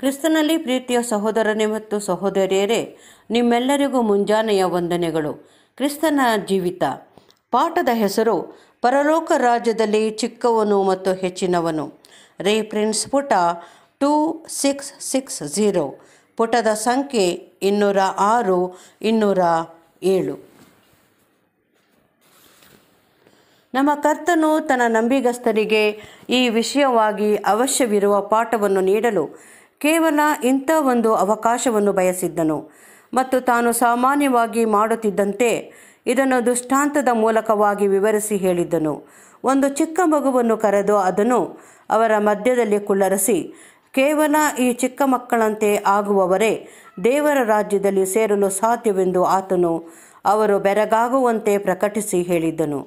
ಕ್ರಿಸ್ತನಲ್ಲಿ ಪ್ರೀತಿಯ ಸಹೋದರನೇ ಮತ್ತು ಸಹೋದರಿಯರೇ ನಿಮ್ಮೆಲ್ಲರಿಗೂ ಮುಂಜಾನೆಯ ವಂದನೆಗಳು ಕ್ರಿಸ್ತನ ಜೀವಿತ ಪಾಠದ ಹೆಸರು ಪರಲೋಕ ರಾಜ್ಯದಲ್ಲಿ ಚಿಕ್ಕವನು ಮತ್ತು ಹೆಚ್ಚಿನವನು ಪ್ರಿನ್ಸ್ ಪುಟ ಟೂ ಸಿಕ್ಸ್ ಸಿಕ್ಸ್ ಝೀರೋ ಪುಟದ ಸಂಖ್ಯೆ ಇನ್ನೂರ ಆರು ಇನ್ನೂರ ಏಳು ನಮ್ಮ ಕರ್ತನು ತನ್ನ ನಂಬಿಗಸ್ತರಿಗೆ ಈ ವಿಷಯವಾಗಿ ಅವಶ್ಯವಿರುವ ಪಾಠವನ್ನು ನೀಡಲು ಕೇವಲ ಇಂಥ ಒಂದು ಅವಕಾಶವನ್ನು ಬಯಸಿದ್ದನು ಮತ್ತು ತಾನು ಸಾಮಾನ್ಯವಾಗಿ ಮಾಡುತ್ತಿದ್ದಂತೆ ಇದನ್ನು ದುಷ್ಟಾಂತದ ಮೂಲಕವಾಗಿ ವಿವರಿಸಿ ಹೇಳಿದ್ದನು ಒಂದು ಚಿಕ್ಕ ಮಗುವನ್ನು ಕರೆದು ಅದನ್ನು ಅವರ ಮಧ್ಯದಲ್ಲಿ ಕುಳ್ಳರಿಸಿ ಕೇವಲ ಈ ಚಿಕ್ಕ ಮಕ್ಕಳಂತೆ ಆಗುವವರೇ ದೇವರ ರಾಜ್ಯದಲ್ಲಿ ಸೇರಲು ಸಾಧ್ಯವೆಂದು ಆತನು ಅವರು ಬೆರಗಾಗುವಂತೆ ಪ್ರಕಟಿಸಿ ಹೇಳಿದ್ದನು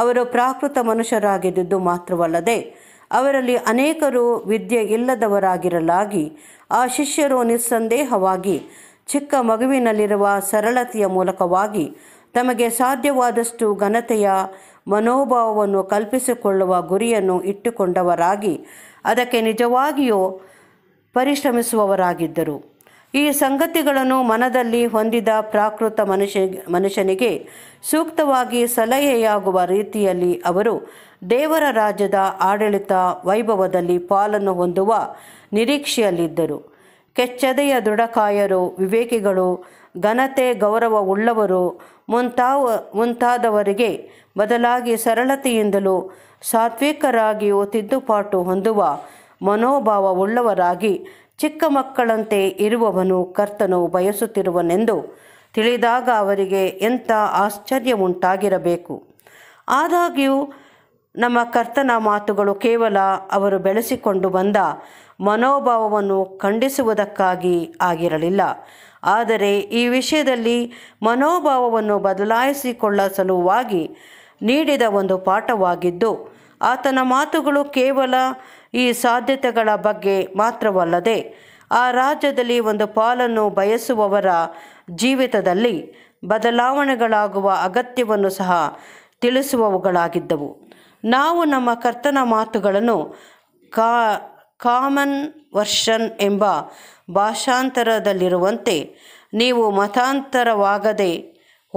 ಅವರು ಪ್ರಾಕೃತ ಮನುಷ್ಯರಾಗಿದ್ದುದು ಮಾತ್ರವಲ್ಲದೆ ಅವರಲ್ಲಿ ಅನೇಕರು ವಿದ್ಯೆ ಇಲ್ಲದವರಾಗಿರಲಾಗಿ ಆ ಶಿಷ್ಯರು ನಿಸ್ಸಂದೇಹವಾಗಿ ಚಿಕ್ಕ ಮಗುವಿನಲ್ಲಿರುವ ಸರಳತೆಯ ಮೂಲಕವಾಗಿ ತಮಗೆ ಸಾಧ್ಯವಾದಷ್ಟು ಘನತೆಯ ಮನೋಭಾವವನ್ನು ಕಲ್ಪಿಸಿಕೊಳ್ಳುವ ಗುರಿಯನ್ನು ಇಟ್ಟುಕೊಂಡವರಾಗಿ ಅದಕ್ಕೆ ನಿಜವಾಗಿಯೂ ಪರಿಶ್ರಮಿಸುವವರಾಗಿದ್ದರು ಈ ಸಂಗತಿಗಳನ್ನು ಮನದಲ್ಲಿ ಹೊಂದಿದ ಪ್ರಾಕೃತ ಮನುಷ್ಯ ಮನುಷ್ಯನಿಗೆ ಸೂಕ್ತವಾಗಿ ಸಲಹೆಯಾಗುವ ರೀತಿಯಲ್ಲಿ ಅವರು ದೇವರ ರಾಜ್ಯದ ಆಡಳಿತ ವೈಭವದಲ್ಲಿ ಪಾಲನ್ನು ಹೊಂದುವ ನಿರೀಕ್ಷೆಯಲ್ಲಿದ್ದರು ಕೆಚ್ಚದೆಯ ದೃಢಕಾಯರು ವಿವೇಕಿಗಳು ಘನತೆ ಉಳ್ಳವರು ಮುಂತಾವ ಮುಂತಾದವರಿಗೆ ಬದಲಾಗಿ ಸರಳತೆಯಿಂದಲೂ ಸಾತ್ವಿಕರಾಗಿಯೂ ತಿದ್ದುಪಾಟು ಹೊಂದುವ ಉಳ್ಳವರಾಗಿ ಚಿಕ್ಕ ಮಕ್ಕಳಂತೆ ಇರುವವನು ಕರ್ತನು ಬಯಸುತ್ತಿರುವನೆಂದು ತಿಳಿದಾಗ ಅವರಿಗೆ ಎಂಥ ಆಶ್ಚರ್ಯ ಉಂಟಾಗಿರಬೇಕು ಆದಾಗ್ಯೂ ನಮ್ಮ ಕರ್ತನ ಮಾತುಗಳು ಕೇವಲ ಅವರು ಬೆಳೆಸಿಕೊಂಡು ಬಂದ ಮನೋಭಾವವನ್ನು ಖಂಡಿಸುವುದಕ್ಕಾಗಿ ಆಗಿರಲಿಲ್ಲ ಆದರೆ ಈ ವಿಷಯದಲ್ಲಿ ಮನೋಭಾವವನ್ನು ಬದಲಾಯಿಸಿಕೊಳ್ಳ ಸಲುವಾಗಿ ನೀಡಿದ ಒಂದು ಪಾಠವಾಗಿದ್ದು ಆತನ ಮಾತುಗಳು ಕೇವಲ ಈ ಸಾಧ್ಯತೆಗಳ ಬಗ್ಗೆ ಮಾತ್ರವಲ್ಲದೆ ಆ ರಾಜ್ಯದಲ್ಲಿ ಒಂದು ಪಾಲನ್ನು ಬಯಸುವವರ ಜೀವಿತದಲ್ಲಿ ಬದಲಾವಣೆಗಳಾಗುವ ಅಗತ್ಯವನ್ನು ಸಹ ತಿಳಿಸುವವುಗಳಾಗಿದ್ದವು ನಾವು ನಮ್ಮ ಕರ್ತನ ಮಾತುಗಳನ್ನು ಕಾ ಕಾಮನ್ ವರ್ಷನ್ ಎಂಬ ಭಾಷಾಂತರದಲ್ಲಿರುವಂತೆ ನೀವು ಮತಾಂತರವಾಗದೆ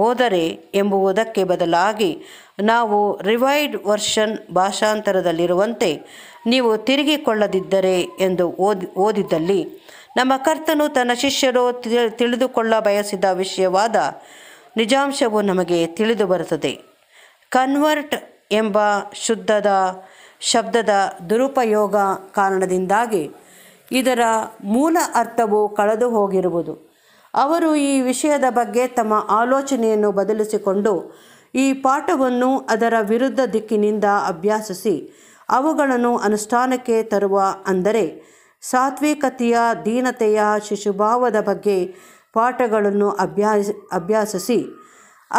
ಹೋದರೆ ಎಂಬುವುದಕ್ಕೆ ಬದಲಾಗಿ ನಾವು ರಿವೈಡ್ ವರ್ಷನ್ ಭಾಷಾಂತರದಲ್ಲಿರುವಂತೆ ನೀವು ತಿರುಗಿಕೊಳ್ಳದಿದ್ದರೆ ಎಂದು ಓದಿ ಓದಿದ್ದಲ್ಲಿ ನಮ್ಮ ಕರ್ತನು ತನ್ನ ಶಿಷ್ಯರು ತಿಳಿದುಕೊಳ್ಳ ಬಯಸಿದ ವಿಷಯವಾದ ನಿಜಾಂಶವು ನಮಗೆ ತಿಳಿದು ಬರುತ್ತದೆ ಕನ್ವರ್ಟ್ ಎಂಬ ಶುದ್ಧದ ಶಬ್ದದ ದುರುಪಯೋಗ ಕಾರಣದಿಂದಾಗಿ ಇದರ ಮೂಲ ಅರ್ಥವು ಕಳೆದು ಹೋಗಿರುವುದು ಅವರು ಈ ವಿಷಯದ ಬಗ್ಗೆ ತಮ್ಮ ಆಲೋಚನೆಯನ್ನು ಬದಲಿಸಿಕೊಂಡು ಈ ಪಾಠವನ್ನು ಅದರ ವಿರುದ್ಧ ದಿಕ್ಕಿನಿಂದ ಅಭ್ಯಾಸಿಸಿ ಅವುಗಳನ್ನು ಅನುಷ್ಠಾನಕ್ಕೆ ತರುವ ಅಂದರೆ ಸಾತ್ವಿಕತೆಯ ದೀನತೆಯ ಶಿಶುಭಾವದ ಬಗ್ಗೆ ಪಾಠಗಳನ್ನು ಅಭ್ಯಾಸ ಅಭ್ಯಾಸಿಸಿ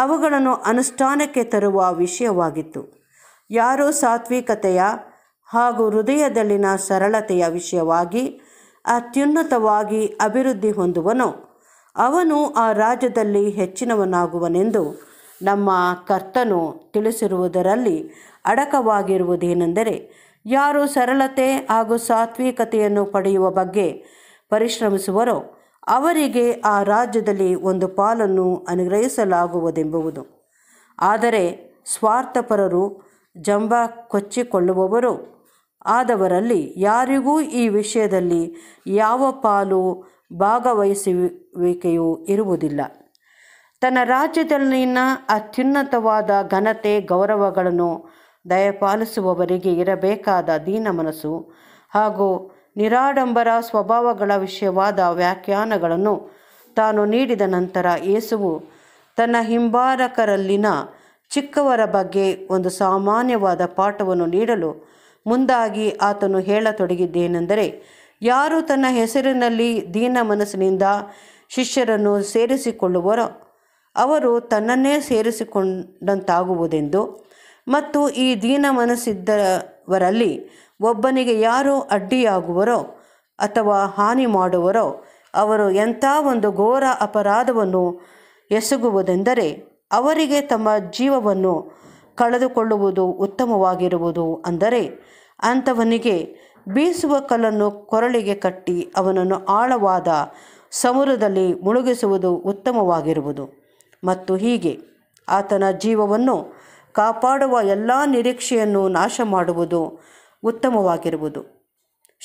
ಅವುಗಳನ್ನು ಅನುಷ್ಠಾನಕ್ಕೆ ತರುವ ವಿಷಯವಾಗಿತ್ತು ಯಾರೋ ಸಾತ್ವಿಕತೆಯ ಹಾಗೂ ಹೃದಯದಲ್ಲಿನ ಸರಳತೆಯ ವಿಷಯವಾಗಿ ಅತ್ಯುನ್ನತವಾಗಿ ಅಭಿವೃದ್ಧಿ ಹೊಂದುವನೋ ಅವನು ಆ ರಾಜ್ಯದಲ್ಲಿ ಹೆಚ್ಚಿನವನಾಗುವನೆಂದು ನಮ್ಮ ಕರ್ತನು ತಿಳಿಸಿರುವುದರಲ್ಲಿ ಅಡಕವಾಗಿರುವುದೇನೆಂದರೆ ಯಾರು ಸರಳತೆ ಹಾಗೂ ಸಾತ್ವಿಕತೆಯನ್ನು ಪಡೆಯುವ ಬಗ್ಗೆ ಪರಿಶ್ರಮಿಸುವರೋ ಅವರಿಗೆ ಆ ರಾಜ್ಯದಲ್ಲಿ ಒಂದು ಪಾಲನ್ನು ಅನುಗ್ರಹಿಸಲಾಗುವುದೆಂಬುವುದು ಆದರೆ ಸ್ವಾರ್ಥಪರರು ಜಂಬ ಕೊಚ್ಚಿಕೊಳ್ಳುವವರು ಆದವರಲ್ಲಿ ಯಾರಿಗೂ ಈ ವಿಷಯದಲ್ಲಿ ಯಾವ ಪಾಲು ಭಾಗವಹಿಸುವಿಕೆಯೂ ಇರುವುದಿಲ್ಲ ತನ್ನ ರಾಜ್ಯದಲ್ಲಿನ ಅತ್ಯುನ್ನತವಾದ ಘನತೆ ಗೌರವಗಳನ್ನು ದಯಪಾಲಿಸುವವರಿಗೆ ಇರಬೇಕಾದ ದೀನ ಮನಸ್ಸು ಹಾಗೂ ನಿರಾಡಂಬರ ಸ್ವಭಾವಗಳ ವಿಷಯವಾದ ವ್ಯಾಖ್ಯಾನಗಳನ್ನು ತಾನು ನೀಡಿದ ನಂತರ ಯೇಸುವು ತನ್ನ ಹಿಂಬಾರಕರಲ್ಲಿನ ಚಿಕ್ಕವರ ಬಗ್ಗೆ ಒಂದು ಸಾಮಾನ್ಯವಾದ ಪಾಠವನ್ನು ನೀಡಲು ಮುಂದಾಗಿ ಆತನು ಹೇಳತೊಡಗಿದ್ದೇನೆಂದರೆ ಯಾರು ತನ್ನ ಹೆಸರಿನಲ್ಲಿ ದೀನ ಮನಸ್ಸಿನಿಂದ ಶಿಷ್ಯರನ್ನು ಸೇರಿಸಿಕೊಳ್ಳುವರೋ ಅವರು ತನ್ನನ್ನೇ ಸೇರಿಸಿಕೊಂಡಂತಾಗುವುದೆಂದು ಮತ್ತು ಈ ದೀನ ಮನಸ್ಸಿದ್ದವರಲ್ಲಿ ಒಬ್ಬನಿಗೆ ಯಾರು ಅಡ್ಡಿಯಾಗುವರೋ ಅಥವಾ ಹಾನಿ ಮಾಡುವರೋ ಅವರು ಎಂಥ ಒಂದು ಘೋರ ಅಪರಾಧವನ್ನು ಎಸಗುವುದೆಂದರೆ ಅವರಿಗೆ ತಮ್ಮ ಜೀವವನ್ನು ಕಳೆದುಕೊಳ್ಳುವುದು ಉತ್ತಮವಾಗಿರುವುದು ಅಂದರೆ ಅಂಥವನಿಗೆ ಬೀಸುವ ಕಲ್ಲನ್ನು ಕೊರಳಿಗೆ ಕಟ್ಟಿ ಅವನನ್ನು ಆಳವಾದ ಸಮುದ್ರದಲ್ಲಿ ಮುಳುಗಿಸುವುದು ಉತ್ತಮವಾಗಿರುವುದು ಮತ್ತು ಹೀಗೆ ಆತನ ಜೀವವನ್ನು ಕಾಪಾಡುವ ಎಲ್ಲ ನಿರೀಕ್ಷೆಯನ್ನು ನಾಶ ಮಾಡುವುದು ಉತ್ತಮವಾಗಿರುವುದು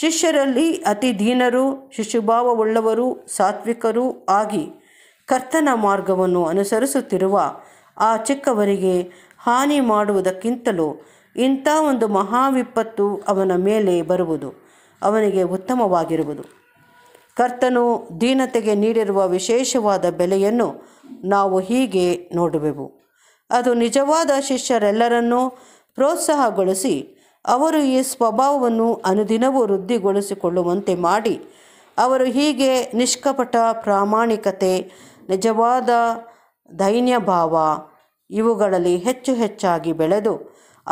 ಶಿಷ್ಯರಲ್ಲಿ ಅತಿ ದೀನರು ಶಿಶುಭಾವವುಳ್ಳವರು ಸಾತ್ವಿಕರೂ ಆಗಿ ಕರ್ತನ ಮಾರ್ಗವನ್ನು ಅನುಸರಿಸುತ್ತಿರುವ ಆ ಚಿಕ್ಕವರಿಗೆ ಹಾನಿ ಮಾಡುವುದಕ್ಕಿಂತಲೂ ಇಂಥ ಒಂದು ಮಹಾವಿಪತ್ತು ಅವನ ಮೇಲೆ ಬರುವುದು ಅವನಿಗೆ ಉತ್ತಮವಾಗಿರುವುದು ಕರ್ತನು ದೀನತೆಗೆ ನೀಡಿರುವ ವಿಶೇಷವಾದ ಬೆಲೆಯನ್ನು ನಾವು ಹೀಗೆ ನೋಡುವೆವು ಅದು ನಿಜವಾದ ಶಿಷ್ಯರೆಲ್ಲರನ್ನೂ ಪ್ರೋತ್ಸಾಹಗೊಳಿಸಿ ಅವರು ಈ ಸ್ವಭಾವವನ್ನು ಅನುದಿನವೂ ವೃದ್ಧಿಗೊಳಿಸಿಕೊಳ್ಳುವಂತೆ ಮಾಡಿ ಅವರು ಹೀಗೆ ನಿಷ್ಕಪಟ ಪ್ರಾಮಾಣಿಕತೆ ನಿಜವಾದ ಭಾವ ಇವುಗಳಲ್ಲಿ ಹೆಚ್ಚು ಹೆಚ್ಚಾಗಿ ಬೆಳೆದು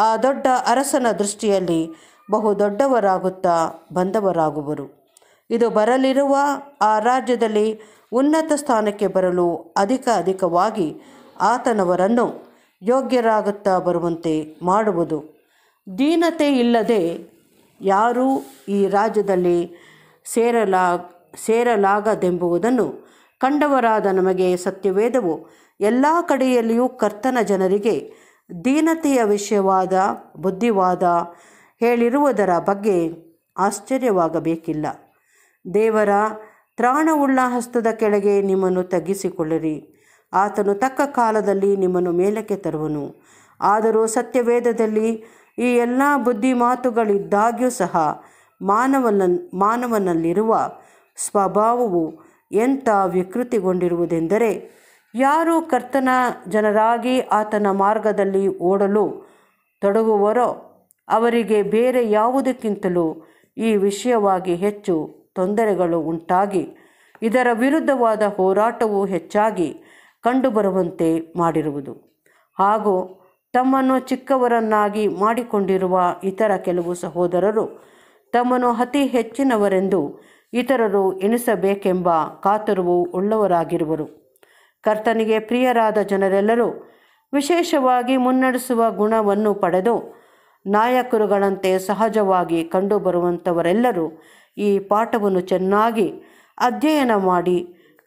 ಆ ದೊಡ್ಡ ಅರಸನ ದೃಷ್ಟಿಯಲ್ಲಿ ಬಹು ದೊಡ್ಡವರಾಗುತ್ತಾ ಬಂದವರಾಗುವರು ಇದು ಬರಲಿರುವ ಆ ರಾಜ್ಯದಲ್ಲಿ ಉನ್ನತ ಸ್ಥಾನಕ್ಕೆ ಬರಲು ಅಧಿಕ ಅಧಿಕವಾಗಿ ಆತನವರನ್ನು ಯೋಗ್ಯರಾಗುತ್ತಾ ಬರುವಂತೆ ಮಾಡುವುದು ದೀನತೆ ಇಲ್ಲದೆ ಯಾರೂ ಈ ರಾಜ್ಯದಲ್ಲಿ ಸೇರಲಾಗ ಸೇರಲಾಗದೆಂಬುವುದನ್ನು ಕಂಡವರಾದ ನಮಗೆ ಸತ್ಯವೇದವು ಎಲ್ಲ ಕಡೆಯಲ್ಲಿಯೂ ಕರ್ತನ ಜನರಿಗೆ ದೀನತೆಯ ವಿಷಯವಾದ ಬುದ್ಧಿವಾದ ಹೇಳಿರುವುದರ ಬಗ್ಗೆ ಆಶ್ಚರ್ಯವಾಗಬೇಕಿಲ್ಲ ದೇವರ ತ್ರಾಣವುಳ್ಳ ಹಸ್ತದ ಕೆಳಗೆ ನಿಮ್ಮನ್ನು ತಗ್ಗಿಸಿಕೊಳ್ಳಿರಿ ಆತನು ತಕ್ಕ ಕಾಲದಲ್ಲಿ ನಿಮ್ಮನ್ನು ಮೇಲಕ್ಕೆ ತರುವನು ಆದರೂ ಸತ್ಯವೇದದಲ್ಲಿ ಈ ಎಲ್ಲ ಬುದ್ಧಿ ಮಾತುಗಳಿದ್ದಾಗ್ಯೂ ಸಹ ಮಾನವನ ಮಾನವನಲ್ಲಿರುವ ಸ್ವಭಾವವು ಎಂಥ ವಿಕೃತಿಗೊಂಡಿರುವುದೆಂದರೆ ಯಾರು ಕರ್ತನ ಜನರಾಗಿ ಆತನ ಮಾರ್ಗದಲ್ಲಿ ಓಡಲು ತೊಡಗುವರೋ ಅವರಿಗೆ ಬೇರೆ ಯಾವುದಕ್ಕಿಂತಲೂ ಈ ವಿಷಯವಾಗಿ ಹೆಚ್ಚು ತೊಂದರೆಗಳು ಉಂಟಾಗಿ ಇದರ ವಿರುದ್ಧವಾದ ಹೋರಾಟವು ಹೆಚ್ಚಾಗಿ ಕಂಡುಬರುವಂತೆ ಮಾಡಿರುವುದು ಹಾಗೂ ತಮ್ಮನ್ನು ಚಿಕ್ಕವರನ್ನಾಗಿ ಮಾಡಿಕೊಂಡಿರುವ ಇತರ ಕೆಲವು ಸಹೋದರರು ತಮ್ಮನ್ನು ಅತಿ ಹೆಚ್ಚಿನವರೆಂದು ಇತರರು ಎಣಿಸಬೇಕೆಂಬ ಕಾತುರವು ಉಳ್ಳವರಾಗಿರುವರು ಕರ್ತನಿಗೆ ಪ್ರಿಯರಾದ ಜನರೆಲ್ಲರೂ ವಿಶೇಷವಾಗಿ ಮುನ್ನಡೆಸುವ ಗುಣವನ್ನು ಪಡೆದು ನಾಯಕರುಗಳಂತೆ ಸಹಜವಾಗಿ ಕಂಡುಬರುವಂಥವರೆಲ್ಲರೂ ಈ ಪಾಠವನ್ನು ಚೆನ್ನಾಗಿ ಅಧ್ಯಯನ ಮಾಡಿ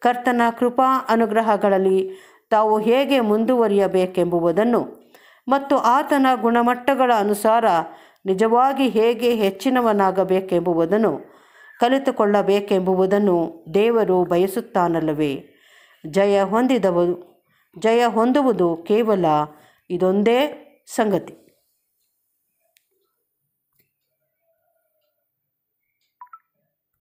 ಕರ್ತನ ಕೃಪಾ ಅನುಗ್ರಹಗಳಲ್ಲಿ ತಾವು ಹೇಗೆ ಮುಂದುವರಿಯಬೇಕೆಂಬುದನ್ನು ಮತ್ತು ಆತನ ಗುಣಮಟ್ಟಗಳ ಅನುಸಾರ ನಿಜವಾಗಿ ಹೇಗೆ ಹೆಚ್ಚಿನವನಾಗಬೇಕೆಂಬುವುದನ್ನು ಕಲಿತುಕೊಳ್ಳಬೇಕೆಂಬುವುದನ್ನು ದೇವರು ಬಯಸುತ್ತಾನಲ್ಲವೇ ಜಯ ಹೊಂದಿದವು ಜಯ ಹೊಂದುವುದು ಕೇವಲ ಇದೊಂದೇ ಸಂಗತಿ